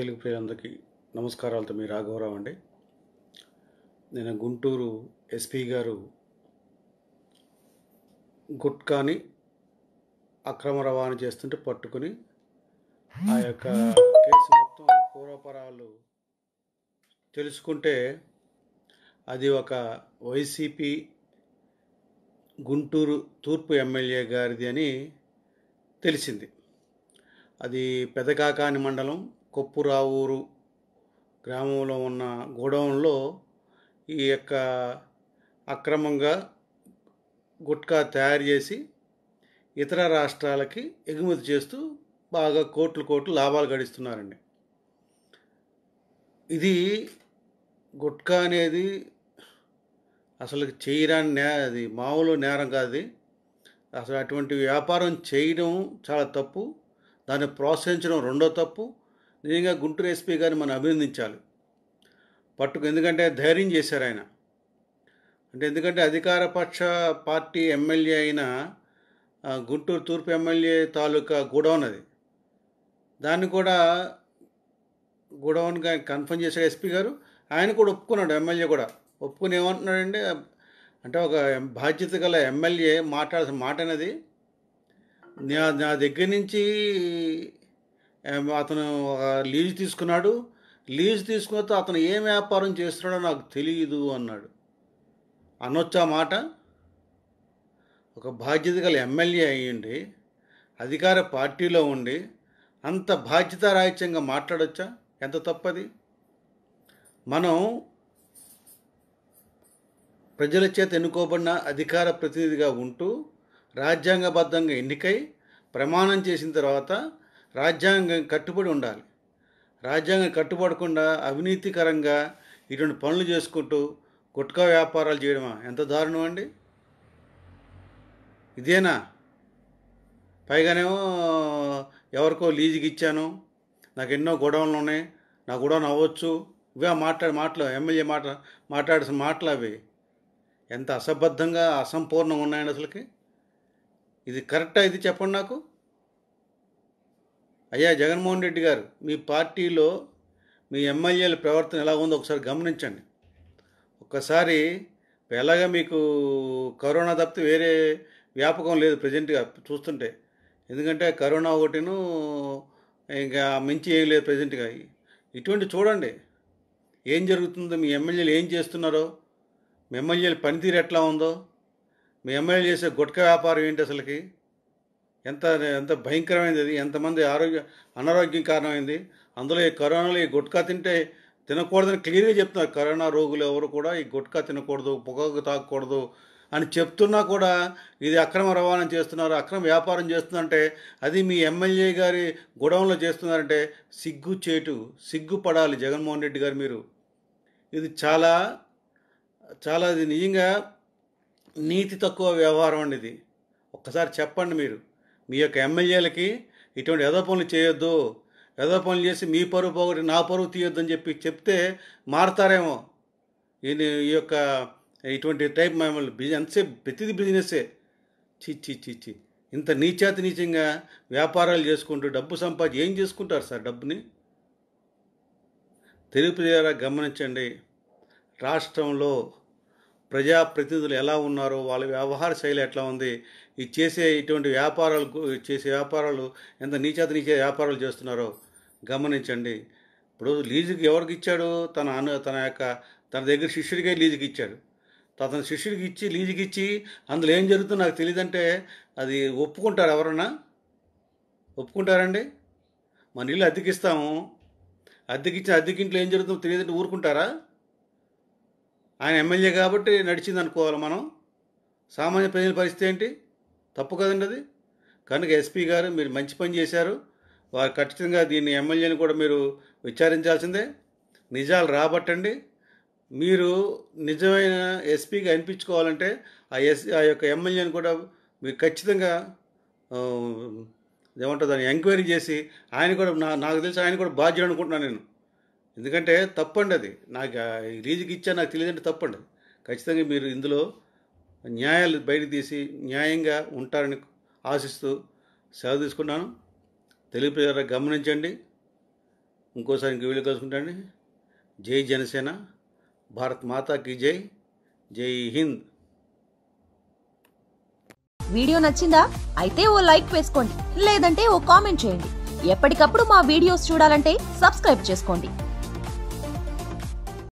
తెలుగు ప్రియులందరికీ నమస్కారాలతో మీ రాఘవరావు అండి నేను గుంటూరు ఎస్పీ గారు గుట్కాని అక్రమ రవాణా చేస్తుంటే పట్టుకుని ఆ యొక్క కేసు మొత్తం పూర్వపరాలు తెలుసుకుంటే అది ఒక వైసీపీ గుంటూరు తూర్పు ఎమ్మెల్యే గారిది అని తెలిసింది అది పెదకాకాని మండలం కొప్పురావూరు గ్రామంలో ఉన్న గోడౌన్లో ఈ యొక్క అక్రమంగా గుట్కా తయారు చేసి ఇతర రాష్ట్రాలకి ఎగుమతి చేస్తూ బాగా కోట్లు కోట్లు లాభాలు గడిస్తున్నారండి ఇది గుట్కా అనేది అసలు చేయరాని నే అది మామూలు నేరం కాదు అసలు అటువంటి వ్యాపారం చేయడం చాలా తప్పు దాన్ని ప్రోత్సహించడం రెండో తప్పు నిజంగా గుంటూరు ఎస్పీ గారిని మనం అభినందించాలి పట్టుకు ఎందుకంటే ధైర్యం చేశారు ఆయన అంటే ఎందుకంటే అధికార పక్ష పార్టీ ఎమ్మెల్యే అయిన గుంటూరు తూర్పు ఎమ్మెల్యే తాలూకా గూడౌన్ అది దాన్ని కూడా గోడౌన్గా కన్ఫర్మ్ చేశారు ఎస్పీ గారు ఆయన కూడా ఒప్పుకున్నాడు ఎమ్మెల్యే కూడా ఒప్పుకుని ఏమంటున్నాడంటే అంటే ఒక బాధ్యత గల ఎమ్మెల్యే మాట్లాడాల్సిన మాట అనేది నా దగ్గర నుంచి అతను ఒక లీజ్ తీసుకున్నాడు లీజు తీసుకున్నతో అతను ఏం వ్యాపారం చేస్తున్నాడో నాకు తెలియదు అన్నాడు అనొచ్చా మాట ఒక బాధ్యత గల ఎమ్మెల్యే అయ్యండి అధికార పార్టీలో ఉండి అంత బాధ్యత రాహిత్యంగా మాట్లాడొచ్చా ఎంత తప్పది మనం ప్రజల చేత ఎన్నుకోబడిన అధికార ప్రతినిధిగా ఉంటూ రాజ్యాంగబద్ధంగా ఎన్నికై ప్రమాణం చేసిన తర్వాత రాజ్యాంగం కట్టుబడి ఉండాలి రాజ్యాంగం కట్టుబడకుండా అవినీతికరంగా ఇటువంటి పనులు చేసుకుంటూ గుట్కా వ్యాపారాలు చేయడమా ఎంత దారుణం అండి ఇదేనా పైగానేమో ఎవరికో లీజుకి ఇచ్చాను నాకు ఎన్నో గొడవలు ఉన్నాయి నా గొడవను అవ్వచ్చు ఇవే మాట్లాడి మాటలు ఎమ్మెల్యే మాట మాట్లాడాల్సిన మాటలు అవి ఎంత అసబద్ధంగా అసంపూర్ణంగా ఉన్నాయండి అసలుకి ఇది కరెక్టా ఇది చెప్పండి నాకు అయ్యా జగన్మోహన్ రెడ్డి గారు మీ పార్టీలో మీ ఎమ్మెల్యేల ప్రవర్తన ఎలా ఉందో ఒకసారి గమనించండి ఒక్కసారి ఎలాగ మీకు కరోనా తప్పితే వేరే వ్యాపకం లేదు ప్రజెంట్గా చూస్తుంటే ఎందుకంటే కరోనా ఒకటిను ఇంకా మించి ఏం లేదు ప్రజెంట్గా ఇటువంటి చూడండి ఏం జరుగుతుందో మీ ఎమ్మెల్యేలు ఏం చేస్తున్నారో మీ ఎమ్మెల్యేల పనితీరు ఎట్లా ఉందో మీ ఎమ్మెల్యే చేసే గుట్క వ్యాపారం ఏంటి అసలుకి ఎంత ఎంత భయంకరమైనది అది ఎంతమంది ఆరోగ్య అనారోగ్యం కారణమైంది అందులో ఈ కరోనాలో ఈ గుట్కా తింటే తినకూడదని క్లియర్గా చెప్తున్నారు కరోనా రోగులు ఎవరు కూడా ఈ గుట్కా తినకూడదు పొగకు తాగకూడదు అని చెప్తున్నా కూడా ఇది అక్రమ రవాణా చేస్తున్నారు అక్రమ వ్యాపారం చేస్తుందంటే అది మీ ఎమ్మెల్యే గారి గొడవంలో చేస్తున్నారంటే సిగ్గు చేటు సిగ్గుపడాలి జగన్మోహన్ రెడ్డి గారు మీరు ఇది చాలా చాలా ఇది నిజంగా నీతి తక్కువ వ్యవహారం అండి ఇది ఒక్కసారి చెప్పండి మీరు మీ యొక్క ఎమ్మెల్యేలకి ఇటువంటి యథా పనులు చేయొద్దు యథా పనులు చేసి మీ పరువు పోగొట్టి నా పరువు తీయొద్దు అని చెప్పి చెప్తే మారతారేమో ఈ యొక్క ఇటువంటి టైప్ మిమ్మల్ని బిజినెస్ ఎంతసేపు ప్రతిదీ బిజినెస్సే చి చి చి చి ఇంత నీచాత నీచంగా వ్యాపారాలు చేసుకుంటూ డబ్బు సంపాదించి ఏం చేసుకుంటారు సార్ డబ్బుని తిరుపతి ద్వారా గమనించండి రాష్ట్రంలో ప్రజాప్రతినిధులు ఎలా ఉన్నారో వాళ్ళ వ్యవహార శైలి ఎట్లా ఉంది ఈ చేసే ఇటువంటి వ్యాపారాలు చేసే వ్యాపారాలు ఎంత నీచేత నీచే వ్యాపారాలు చేస్తున్నారో గమనించండి ఇప్పుడు లీజుకి ఎవరికి ఇచ్చాడు తన అను తన యొక్క తన దగ్గర శిష్యుడికే లీజుకి ఇచ్చాడు తన శిష్యుడికి ఇచ్చి లీజుకి ఇచ్చి అందులో ఏం జరుగుతుందో నాకు తెలియదంటే అది ఒప్పుకుంటారు ఎవరన్నా ఒప్పుకుంటారండి మన ఇల్లు అద్దెకిస్తాము అద్దెకిచ్చిన అద్దెకింట్లో ఏం జరుగుతుందో తెలియదంటే ఊరుకుంటారా ఆయన ఎమ్మెల్యే కాబట్టి నడిచింది అనుకోవాలి మనం సామాన్య ప్రజల పరిస్థితి ఏంటి తప్పు కదండి అది కనుక ఎస్పీ గారు మీరు మంచి పని చేశారు వారు ఖచ్చితంగా దీన్ని ఎమ్మెల్యేని కూడా మీరు విచారించాల్సిందే నిజాలు రాబట్టండి మీరు నిజమైన ఎస్పీకి అనిపించుకోవాలంటే ఆ ఎస్ ఆ యొక్క ఎమ్మెల్యేని కూడా మీరు ఖచ్చితంగా ఏమంటారు దాన్ని ఎంక్వైరీ చేసి ఆయన కూడా నా నాకు తెలిసి ఆయన కూడా బాధ్యుడు అనుకుంటున్నాను నేను ఎందుకంటే తప్పండి అది నాకు రీజుకి ఇచ్చా నాకు తెలియదంటే తప్పండి ఖచ్చితంగా మీరు ఇందులో న్యాయాలు బయట తీసి న్యాయంగా ఉంటారని ఆశిస్తూ సెలవు తీసుకున్నాను ప్రజల గమనించండి ఇంకోసారి ఇంక వీళ్ళు కలుసుకుంటాండి జై జనసేన భారత్ మాతాకి జై జై హింద్ వీడియో నచ్చిందా అయితే ఓ లైక్ వేసుకోండి లేదంటే ఓ కామెంట్ చేయండి ఎప్పటికప్పుడు మా వీడియోస్ చూడాలంటే సబ్స్క్రైబ్ చేసుకోండి